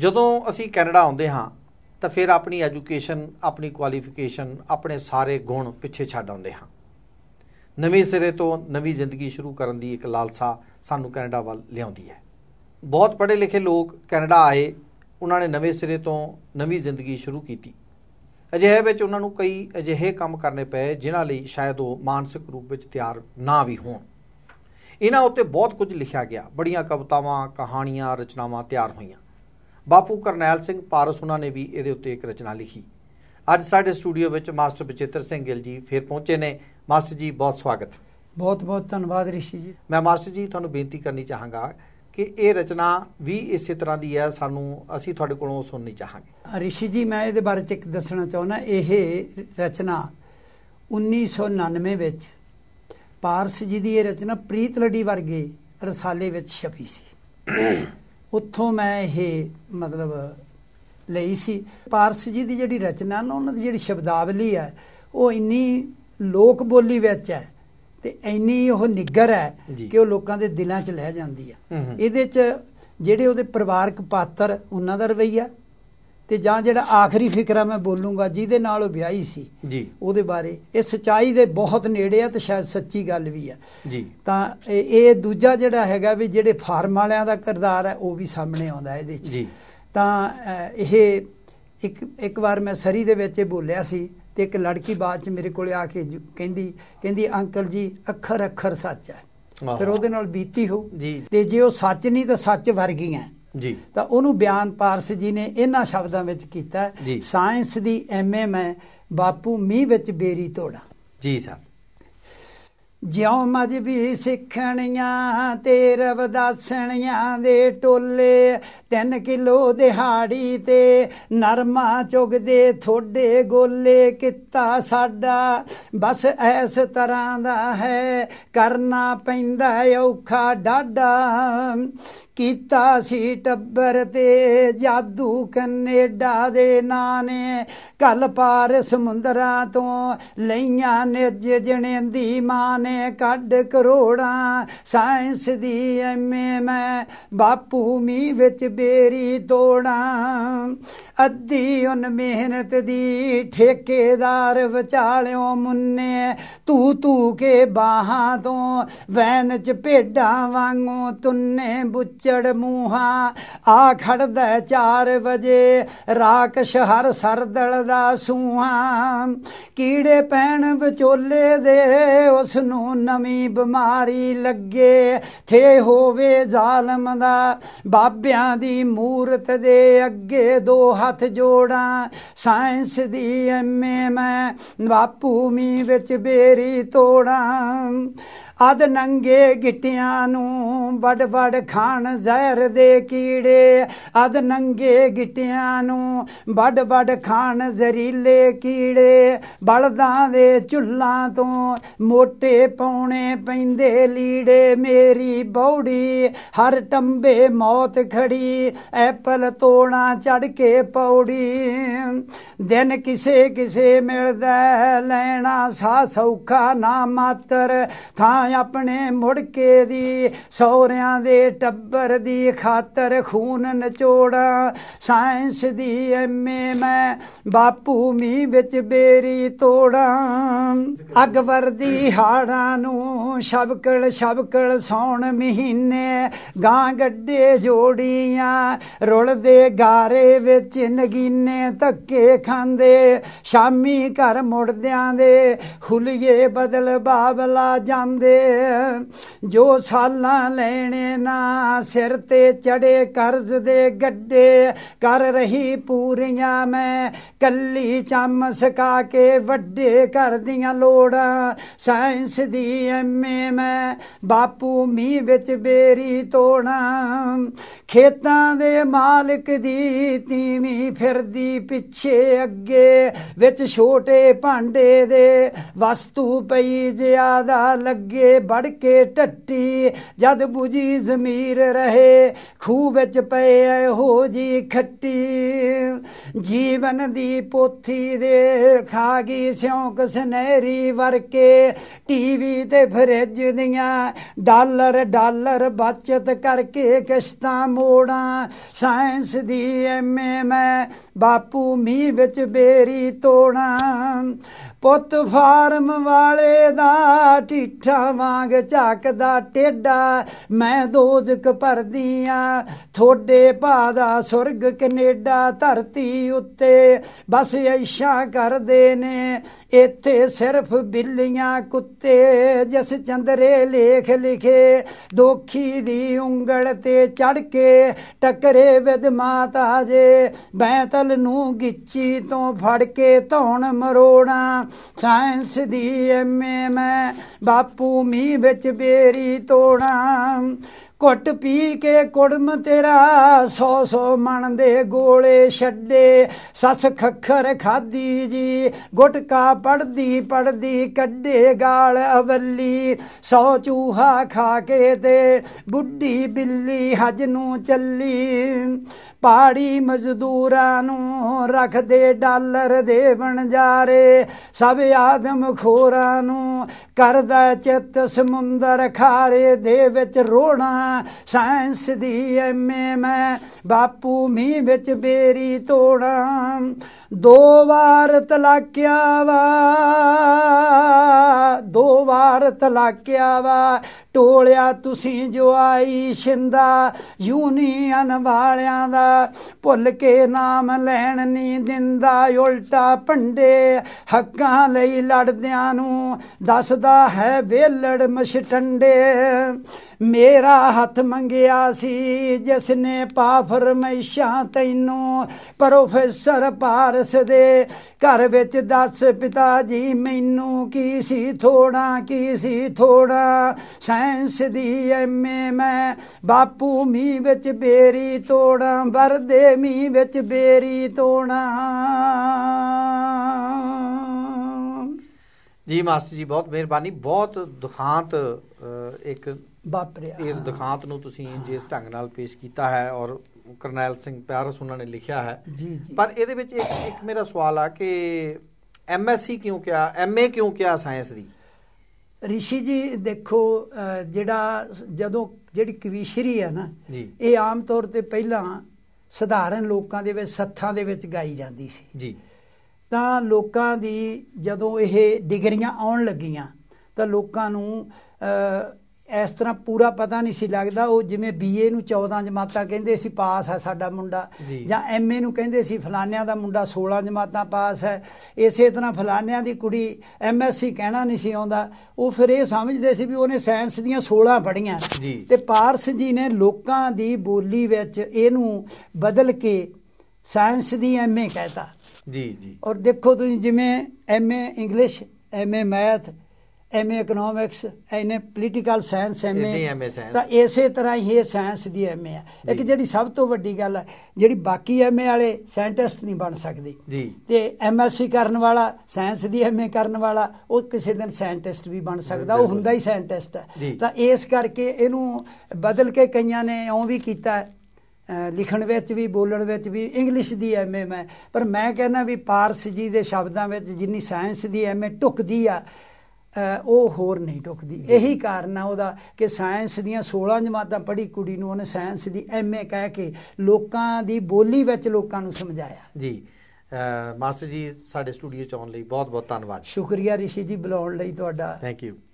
ਜਦੋਂ ਅਸੀਂ ਕੈਨੇਡਾ ਆਉਂਦੇ ਹਾਂ ਤਾਂ ਫਿਰ ਆਪਣੀ ਐਜੂਕੇਸ਼ਨ ਆਪਣੀ ਕੁਆਲੀਫਿਕੇਸ਼ਨ ਆਪਣੇ ਸਾਰੇ ਗੁਣ ਪਿੱਛੇ ਛੱਡ ਆਉਂਦੇ ਹਾਂ ਨਵੇਂ ਸਿਰੇ ਤੋਂ ਨਵੀਂ ਜ਼ਿੰਦਗੀ ਸ਼ੁਰੂ ਕਰਨ ਦੀ ਇੱਕ ਲਾਲਸਾ ਸਾਨੂੰ ਕੈਨੇਡਾ ਵੱਲ ਲਿਆਉਂਦੀ ਹੈ ਬਹੁਤ ਪੜ੍ਹੇ ਲਿਖੇ ਲੋਕ ਕੈਨੇਡਾ ਆਏ ਉਹਨਾਂ ਨੇ ਨਵੇਂ ਸਿਰੇ ਤੋਂ ਨਵੀਂ ਜ਼ਿੰਦਗੀ ਸ਼ੁਰੂ ਕੀਤੀ ਅਜਿਹੇ ਵਿੱਚ ਉਹਨਾਂ ਨੂੰ ਕਈ ਅਜਿਹੇ ਕੰਮ ਕਰਨੇ ਪਏ ਜਿਨ੍ਹਾਂ ਲਈ ਸ਼ਾਇਦ ਉਹ ਮਾਨਸਿਕ ਰੂਪ ਵਿੱਚ ਤਿਆਰ ਨਾ ਵੀ ਹੋਣ ਇਹਨਾਂ ਉੱਤੇ ਬਹੁਤ ਕੁਝ ਲਿਖਿਆ ਗਿਆ ਬੜੀਆਂ ਕਵਤਾਵਾਂ ਕਹਾਣੀਆਂ ਰਚਨਾਵਾਂ ਤਿਆਰ ਹੋਈਆਂ ਬਾਪੂ ਕਰਨੈਲ ਸਿੰਘ ਪਾਰਸ ਉਹਨਾਂ ਨੇ ਵੀ ਇਹਦੇ ਉੱਤੇ ਇੱਕ ਰਚਨਾ ਲਿਖੀ ਅੱਜ ਸਾਡੇ ਸਟੂਡੀਓ ਵਿੱਚ ਮਾਸਟਰ ਬਚੇਤਰ ਸਿੰਘ ਗਿੱਲ ਜੀ ਫੇਰ ਪਹੁੰਚੇ ਨੇ ਮਾਸਟਰ ਜੀ ਬਹੁਤ ਸਵਾਗਤ ਬਹੁਤ ਬਹੁਤ ਧੰਨਵਾਦ ਰਿਸ਼ੀ ਜੀ ਮੈਂ ਮਾਸਟਰ ਜੀ ਤੁਹਾਨੂੰ ਬੇਨਤੀ ਕਰਨੀ ਚਾਹਾਂਗਾ ਕਿ ਇਹ ਰਚਨਾ ਵੀ ਇਸੇ ਤਰ੍ਹਾਂ ਦੀ ਹੈ ਸਾਨੂੰ ਅਸੀਂ ਤੁਹਾਡੇ ਕੋਲੋਂ ਸੁਣਨੀ ਚਾਹਾਂਗੇ ਰਿਸ਼ੀ ਜੀ ਮੈਂ ਇਹਦੇ ਬਾਰੇ ਚ ਇੱਕ ਦੱਸਣਾ ਚਾਹੁੰਦਾ ਇਹ ਰਚਨਾ 1999 ਵਿੱਚ ਪਾਰਸ ਜੀ ਦੀ ਇਹ ਰਚਨਾ ਪ੍ਰੀਤ ਲੱਡੀ ਵਰਗੇ ਰਸਾਲੇ ਵਿੱਚ ਛਪੀ ਸੀ ਉੱਥੋਂ ਮੈਂ ਇਹ ਮਤਲਬ ਲਈ ਸੀ ਪਾਰਸ ਜੀ ਦੀ ਜਿਹੜੀ ਰਚਨਾ ਨਾ ਉਹਨਾਂ ਦੀ ਜਿਹੜੀ ਸ਼ਬਦਾਵਲੀ ਹੈ ਉਹ ਇੰਨੀ ਲੋਕ ਬੋਲੀ ਵਿੱਚ ਹੈ ਤੇ ਇੰਨੀ ਉਹ ਨਿੱਗਰ ਹੈ ਕਿ ਉਹ ਲੋਕਾਂ ਦੇ ਦਿਲਾਂ 'ਚ ਲਹਿ ਜਾਂਦੀ ਹੈ ਇਹਦੇ 'ਚ ਜਿਹੜੇ ਉਹਦੇ ਪਰਿਵਾਰਕ ਪਾਤਰ ਉਹਨਾਂ ਦਾ ਰਵਈਆ ਤੇ ਜਾਂ ਜਿਹੜਾ ਆਖਰੀ ਫਿਕਰਾ ਮੈਂ ਬੋਲੂੰਗਾ ਜਿਹਦੇ ਨਾਲ ਉਹ ਵਿਆਹੀ ਸੀ ਜੀ ਉਹਦੇ ਬਾਰੇ ਇਹ ਸਚਾਈ ਦੇ ਬਹੁਤ ਨੇੜੇ ਆ ਤੇ ਸ਼ਾਇਦ ਸੱਚੀ ਗੱਲ ਵੀ ਆ ਜੀ ਤਾਂ ਇਹ ਦੂਜਾ ਜਿਹੜਾ ਹੈਗਾ ਵੀ ਜਿਹੜੇ ਫਾਰਮ ਵਾਲਿਆਂ ਦਾ ਕਰਦਾਰ ਹੈ ਉਹ ਵੀ ਸਾਹਮਣੇ ਆਉਂਦਾ ਇਹਦੇ ਵਿੱਚ ਜੀ ਤਾਂ ਇਹ ਇੱਕ ਇੱਕ ਵਾਰ ਮੈਂ ਸਰੀ ਦੇ ਵਿੱਚ ਬੋਲਿਆ ਸੀ ਤੇ ਇੱਕ ਲੜਕੀ ਬਾਅਦ ਚ ਮੇਰੇ ਕੋਲੇ ਆ ਕੇ ਕਹਿੰਦੀ ਕਹਿੰਦੀ ਅੰਕਲ ਜੀ ਅੱਖਰ ਅੱਖਰ ਸੱਚ ਹੈ ਫਿਰ ਉਹਦੇ ਨਾਲ ਬੀਤੀ ਹੋ ਤੇ ਜੇ ਉਹ ਸੱਚ ਨਹੀਂ ਤਾਂ ਸੱਚ ਵਰਗੀਆਂ ਜੀ ਤਾਂ ਉਹਨੂੰ ਬਿਆਨ ਪਾਰਸ ਜੀ ਨੇ ਇਹਨਾਂ ਸ਼ਬਦਾਂ ਵਿੱਚ ਕੀਤਾ ਸਾਇੰਸ ਦੀ ਐਮਏ ਮੈਂ ਬਾਪੂ ਮੀਂਹ ਵਿੱਚ 베ਰੀ ਤੋੜਾ ਜੀ ਸਰ ਜਿਉ ਮਜ ਵੀ ਸਿੱਖਣੀਆਂ ਤੇ ਰਵਦਾਸਣੀਆਂ ਦੇ ਟੋਲੇ 3 ਕਿਲੋ ਦਿਹਾੜੀ ਤੇ ਨਰਮਾ ਚੁਗਦੇ ਥੋੜੇ ਗੋਲੇ ਕਿੱਤਾ ਸਾਡਾ ਬਸ ਐਸ ਤਰ੍ਹਾਂ ਦਾ ਹੈ ਕਰਨਾ ਪੈਂਦਾ ਔਖਾ ਡਾਡਾ ਕੀਤਾ ਸੀ ਟੱਬਰ ਤੇ ਜਾਦੂ ਕੈਨੇਡਾ ਦੇ ਨਾਂ ਨੇ ਕੱਲ ਪਾਰ ਸਮੁੰਦਰਾਂ ਤੋਂ ਲਈਆਂ ਨੇ ਜਣੇ ਦੀ ਮਾਂ ਨੇ ਕੱਢ ਕਰੋੜਾਂ ਸਾਇੰਸ ਦੀ ਐਮਏ ਮੈਂ ਬਾਪੂ ਮੀ ਵਿੱਚ ਬੇਰੀ ਤੋੜਾਂ ਅੱਧੀ ਉਨ ਮਿਹਨਤ ਦੀ ਠੇਕੇਦਾਰ ਵਿਚਾਲਿਓ ਮੁੰਨੇ ਤੂ ਤੂ ਕੇ ਬਾਹਾਂ ਤੋਂ ਵੈਨ ਚ ਭੇਡਾਂ ਵਾਂਗੂ ਤੁੰਨੇ ਬੁੱਚ ਚੜ ਮੂਹਾ ਆ ਖੜਦਾ 4 ਵਜੇ ਰਾਕਸ਼ ਹਰ ਸਰਦਲ ਦਾ ਸੂਹਾ ਕੀੜੇ ਪੈਣ ਵਿਚੋਲੇ ਦੇ ਉਸ ਨੂੰ ਨਵੀਂ ਬਿਮਾਰੀ ਲੱਗੇ ਥੇ ਹੋਵੇ ਜ਼ਾਲਮ ਦਾ ਬਾਬਿਆਂ ਦੀ ਮੂਰਤ ਦੇ ਅੱਗੇ ਦੋ ਹੱਥ ਜੋੜਾਂ ਸਾਇੰਸ ਦੀ ਐਮਏ ਮੈਂ ਬਾਪੂ ਮੀ ਵਿੱਚ ਬੇਰੀ ਤੋੜਾਂ ਅਦ ਨੰਗੇ ਗਿੱਟਿਆਂ ਨੂੰ ਵੱਡ ਵੱਡ ਖਾਣ ਜ਼ਹਿਰ ਦੇ ਕੀੜੇ ਅਦ ਨੰਗੇ ਗਿੱਟਿਆਂ ਨੂੰ ਵੱਡ ਵੱਡ ਖਾਣ ਜ਼ਰੀਲੇ ਕੀੜੇ ਬਲਦਾਂ ਦੇ ਚੁੱਲਾਂ ਤੋਂ ਮੋਟੇ ਪੌਣੇ ਪੈਂਦੇ ਲੀੜੇ ਮੇਰੀ ਬੌੜੀ ਹਰ ਟੰਬੇ ਮੌਤ ਖੜੀ ਐਪਲ ਤੋੜਾਂ ਚੜ ਕੇ ਪੌੜੀ ਦਿਨ ਕਿਸੇ ਕਿਸੇ ਮਿਲਦਾ ਲੈਣਾ ਸਾ ਸੌਖਾ ਨਾ ਮਾਤਰ ਥਾਂ ਆਪਣੇ ਮੁੜਕੇ ਦੀ ਸੌਰਿਆਂ ਦੇ ਟੱਬਰ ਦੀ ਖਾਤਰ ਖੂਨ ਨਚੋੜਾ ਸਾਇੰਸ ਦੀ ਐਮਏ ਮੈਂ ਬਾਪੂ ਮੀ ਵਿੱਚ ਬੇਰੀ ਤੋੜਾ ਅਕਬਰ ਦੀ ਹਾੜਾਂ ਨੂੰ ਸ਼ਬਕਲ ਸ਼ਬਕਲ ਸੌਣ ਮਹੀਨੇ ਗਾਂ ਗੱਡੇ ਜੋੜੀਆਂ ਰੁਲਦੇ ਗਾਰੇ ਵਿੱਚ ਨਗੀਨੇ ਧੱਕੇ ਖਾਂਦੇ ਸ਼ਾਮੀ ਘਰ ਮੁੜਦਿਆਂ ਦੇ ਹੁਲੀਏ ਬਦਲ ਬਾਬਲਾ ਜਾਂਦੇ ਜੋ ਸਾਲਾਂ ਲੈਣੇ ਨਾ ਸਿਰ ਤੇ ਚੜੇ ਕਰਜ਼ ਦੇ ਗੱਡੇ ਕਰ ਰਹੀ ਪੂਰੀਆਂ ਮੈਂ ਕੱਲੀ ਚੰਮ ਸਕਾ ਕੇ ਵੱਡੇ ਕਰਦੀਆਂ ਲੋੜਾਂ ਸਾਇੰਸ ਦੀ ਐਮਏ ਮੈਂ ਬਾਪੂ ਮੀ ਵਿੱਚ ਬੇਰੀ ਤੋੜਾਂ ਖੇਤਾਂ ਦੇ ਮਾਲਕ ਦੀ ਤੀਵੀਂ ਫਿਰਦੀ ਪਿੱਛੇ ਅੱਗੇ ਵਿੱਚ ਛੋਟੇ ਭਾਂਡੇ ਦੇ ਵਸਤੂ ਪਈ ਜ਼ਿਆਦਾ ਲੱਗੇ ਤੇ ਵੜ ਕੇ ਟੱਟੀ ਜਦ 부ਜੀ ਜ਼ਮੀਰ ਰਹੇ ਖੂ ਵਿੱਚ ਪਏ ਐ ਹੋ ਜੀ ਖੱਟੀ ਜੀਵਨ ਦੀ ਪੋਥੀ ਦੇ ਖਾ ਗਈ ਸਿਉਂਕ ਵਰ ਵਰਕੇ ਟੀਵੀ ਤੇ ਫਰਿੱਜ ਦੀਆਂ ਡਾਲਰ ਡਾਲਰ ਬਚਤ ਕਰਕੇ ਕਿਸ਼ਤਾਂ ਮੋੜਾਂ ਸਾਇੰਸ ਦੀ ਐਮਏ ਮੈਂ ਬਾਪੂ ਮੀ ਵਿੱਚ ਬੇਰੀ ਤੋੜਾਂ ਪੁੱਤ ਫਾਰਮ ਵਾਲੇ ਦਾ ਠੀਠਾ ਵਾਂਗ ਝਾਕਦਾ ਟੇਡਾ ਮੈਂ ਦੋਜਕ ਭਰਦੀ ਆ ਥੋੜੇ ਭਾ ਦਾ ਸੁਰਗ ਕੈਨੇਡਾ ਧਰਤੀ ਉੱਤੇ ਬਸ ਐਸ਼ਾ ਕਰਦੇ ਨੇ ਇੱਥੇ ਸਿਰਫ ਬਿੱਲੀਆਂ ਕੁੱਤੇ ਜਿਸ ਚੰਦਰੇ ਲੇਖ ਲਿਖੇ ਦੋਖੀ ਦੀ ਉਂਗਲ ਤੇ ਚੜ ਕੇ ਟਕਰੇ ਵਿਦ ਮਾਤਾ ਜੇ ਬੈਤਲ ਨੂੰ ਗਿੱਚੀ ਤੋਂ ਫੜ ਕੇ ਧੌਣ ਮਰੋੜਾਂ ਸਾਇੰਸ ਦੀ ਐਮਏ ਮੈਂ ਬਾਪੂ ਮੀ ਵਿੱਚ ਬੇਰੀ ਤੋੜਾਂ ਕੁੱਟ ਪੀ ਕੇ ਕੁੜਮ ਤੇਰਾ ਸੋ ਸੋ ਮਣ ਦੇ ਗੋਲੇ ਛੱਡੇ ਸੱਸ ਖੱਖਰ ਖਾਦੀ ਜੀ ਗੁਟਕਾ ਪੜਦੀ ਪੜਦੀ ਕੱਢੇ ਗਾਲ ਅਵੱਲੀ ਸੌ ਚੂਹਾ ਖਾ ਕੇ ਤੇ ਬੁੱਢੀ ਬਿੱਲੀ ਹਜ ਨੂੰ ਚੱਲੀ ਪਾੜੀ ਮਜ਼ਦੂਰਾਂ ਨੂੰ ਰੱਖਦੇ ਡਾਲਰ ਦੇ ਵਣਜਾਰੇ ਸਭ ਆਦਮ ਖੋਰਾਂ ਨੂੰ ਕਰਦਾ ਚਿੱਤ ਸਮੁੰਦਰ ਖਾਰੇ ਦੇ ਵਿੱਚ ਰੋਣਾ ਸਾਇੰਸ ਦੀ ਐਮਏ ਮੈਂ ਬਾਪੂ ਮੀ ਵਿੱਚ 베ਰੀ ਤੋੜਾ ਦੋ ਵਾਰ ਤਲਾਕਿਆ ਵਾ ਦੋ ਵਾਰ ਤਲਾਕਿਆ ਵਾ ਟੋਲਿਆ ਤੁਸੀਂ ਜੋ ਆਈ ਸ਼ਿੰਦਾ ਯੂਨੀਅਨ ਵਾਲਿਆਂ ਦਾ ਭੁੱਲ ਕੇ ਨਾਮ ਲੈਣ ਨਹੀਂ ਦਿੰਦਾ ਉਲਟਾ ਪੰਡੇ ਹੱਕਾਂ ਲਈ ਲੜਦਿਆਂ ਨੂੰ ਦੱਸਦਾ ਹੈ ਵੇਲੜ ਮਛਟੰਡੇ ਮੇਰਾ ਹੱਥ ਮੰਗਿਆ ਸੀ ਜਿਸ ਨੇ ਪਾ ਫਰਮੈਸ਼ਾਂ ਤੈਨੂੰ ਪ੍ਰੋਫੈਸਰ ਪਾਰਸ ਦੇ ਘਰ ਵਿੱਚ ਦੱਸ ਪਿਤਾ ਜੀ ਮੈਨੂੰ ਕੀ ਸੀ ਥੋੜਾ ਕੀ ਸੀ ਥੋੜਾ ਦੀ ਐਮੇ ਮੈਂ ਬਾਪੂ ਮੀ ਵਿੱਚ 베ਰੀ ਤੋੜਾਂ ਵਰਦੇ ਮੀ ਵਿੱਚ 베ਰੀ ਤੋੜਾਂ ਜੀ ਮਾਸਟਰ ਜੀ ਬਹੁਤ ਮਿਹਰਬਾਨੀ ਬਹੁਤ ਦੁਖਾਂਤ ਇੱਕ ਬਾਪਰੇ ਇਸ ਦੁਖਾਂਤ ਨੂੰ ਤੁਸੀਂ ਜਿਸ ਢੰਗ ਨਾਲ ਪੇਸ਼ ਕੀਤਾ ਹੈ ਔਰ ਕਰਨੈਲ ਸਿੰਘ ਪਿਆਰਸ ਉਹਨਾਂ ਨੇ ਲਿਖਿਆ ਹੈ ਜੀ ਜੀ ਪਰ ਇਹਦੇ ਵਿੱਚ ਇੱਕ ਇੱਕ ਮੇਰਾ ਸਵਾਲ ਆ ਕਿ ਐਮਐਸਸੀ ਕਿਉਂ ਕਿਹਾ ਐਮਏ ਕਿਉਂ ਕਿਹਾ ਸਾਇੰਸ ਦੀ ਰਿਸ਼ੀ ਜੀ ਦੇਖੋ ਜਿਹੜਾ ਜਦੋਂ ਜਿਹੜੀ ਕਵੀਸ਼ਰੀ ਹੈ ਨਾ ਇਹ ਆਮ ਤੌਰ ਤੇ ਪਹਿਲਾਂ ਸਧਾਰਨ ਲੋਕਾਂ ਦੇ ਵਿੱਚ ਸੱਥਾਂ ਦੇ ਵਿੱਚ ਗਾਈ ਜਾਂਦੀ ਸੀ ਜੀ ਤਾਂ ਲੋਕਾਂ ਦੀ ਜਦੋਂ ਇਹ ਡਿਗਰੀਆਂ ਆਉਣ ਲੱਗੀਆਂ ਤਾਂ ਲੋਕਾਂ ਨੂੰ ਇਸ ਤਰ੍ਹਾਂ ਪੂਰਾ ਪਤਾ ਨਹੀਂ ਸੀ ਲੱਗਦਾ ਉਹ ਜਿਵੇਂ ਬੀਏ ਨੂੰ 14 ਜਮਾਤਾਂ ਕਹਿੰਦੇ ਸੀ ਪਾਸ ਹੈ ਸਾਡਾ ਮੁੰਡਾ ਜਾਂ ਐਮਏ ਨੂੰ ਕਹਿੰਦੇ ਸੀ ਫਲਾਨਿਆਂ ਦਾ ਮੁੰਡਾ 16 ਜਮਾਤਾਂ ਪਾਸ ਹੈ ਇਸੇ ਤਰ੍ਹਾਂ ਫਲਾਨਿਆਂ ਦੀ ਕੁੜੀ ਐਮਐਸਸੀ ਕਹਿਣਾ ਨਹੀਂ ਸੀ ਆਉਂਦਾ ਉਹ ਫਿਰ ਇਹ ਸਮਝਦੇ ਸੀ ਵੀ ਉਹਨੇ ਸਾਇੰਸ ਦੀਆਂ 16 ਪੜ੍ਹੀਆਂ ਤੇ ਪਾਰਸ ਜੀ ਨੇ ਲੋਕਾਂ ਦੀ ਬੋਲੀ ਵਿੱਚ ਇਹਨੂੰ ਬਦਲ ਕੇ ਸਾਇੰਸ ਦੀ ਐਮਏ ਕਹਿਤਾ ਜੀ ਜੀ ਔਰ ਦੇਖੋ ਤੁਸੀਂ ਜਿਵੇਂ MA English MA math MA economics ਐਨੇ ਪੋਲੀਟੀਕਲ ਸਾਇੰਸ ਐਮਏ ਤਾਂ ਇਸੇ ਤਰ੍ਹਾਂ ਹੀ ਇਹ ਸਾਇੰਸ ਦੀ ਐਮਏ ਆ ਇੱਕ ਜਿਹੜੀ ਸਭ ਤੋਂ ਵੱਡੀ ਗੱਲ ਹੈ ਜਿਹੜੀ ਬਾਕੀ ਐਮਏ ਵਾਲੇ ਸਾਇੰਟਿਸਟ ਨਹੀਂ ਬਣ ਸਕਦੇ ਜੀ ਤੇ ਐਮਐਸਸੀ ਕਰਨ ਵਾਲਾ ਸਾਇੰਸ ਦੀ ਐਮਏ ਕਰਨ ਵਾਲਾ ਉਹ ਕਿਸੇ ਦਿਨ ਸਾਇੰਟਿਸਟ ਵੀ ਬਣ ਸਕਦਾ ਉਹ ਹੁੰਦਾ ਹੀ ਸਾਇੰਟਿਸਟ ਹੈ ਤਾਂ ਇਸ ਕਰਕੇ ਇਹਨੂੰ ਬਦਲ ਕੇ ਕਈਆਂ ਨੇ ਉਹ ਵੀ ਕੀਤਾ ਲਿਖਣ ਵਿੱਚ ਵੀ ਬੋਲਣ ਵਿੱਚ ਵੀ ਇੰਗਲਿਸ਼ ਦੀ ਐਮਏ ਮੈਂ ਪਰ ਮੈਂ ਕਹਿੰਦਾ ਵੀ ਪਾਰਸ ਜੀ ਦੇ ਸ਼ਬਦਾਂ ਵਿੱਚ ਜਿੰਨੀ ਸਾਇੰਸ ਦੀ ਐਮਏ ਟੁਕਦੀ ਆ ਉਹ ਹੋਰ ਨਹੀਂ ਟੁਕਦੀ ਇਹੀ ਕਾਰਨ ਆ ਉਹਦਾ ਕਿ ਸਾਇੰਸ ਦੀਆਂ 16 ਜਮਾਤਾਂ ਪੜ੍ਹੀ ਕੁੜੀ ਨੂੰ ਉਹਨੇ ਸਾਇੰਸ ਦੀ ਐਮਏ ਕਹਿ ਕੇ ਲੋਕਾਂ ਦੀ ਬੋਲੀ ਵਿੱਚ ਲੋਕਾਂ ਨੂੰ ਸਮਝਾਇਆ ਜੀ ਮਾਸਟਰ ਜੀ ਸਾਡੇ ਸਟੂਡੀਓ ਚ ਆਉਣ ਲਈ ਬਹੁਤ ਬਹੁਤ ਧੰਨਵਾਦ ਸ਼ੁਕਰੀਆ ਰਿਸ਼ੀ ਜੀ ਬੁਲਾਉਣ ਲਈ ਤੁਹਾਡਾ ਥੈਂਕ ਯੂ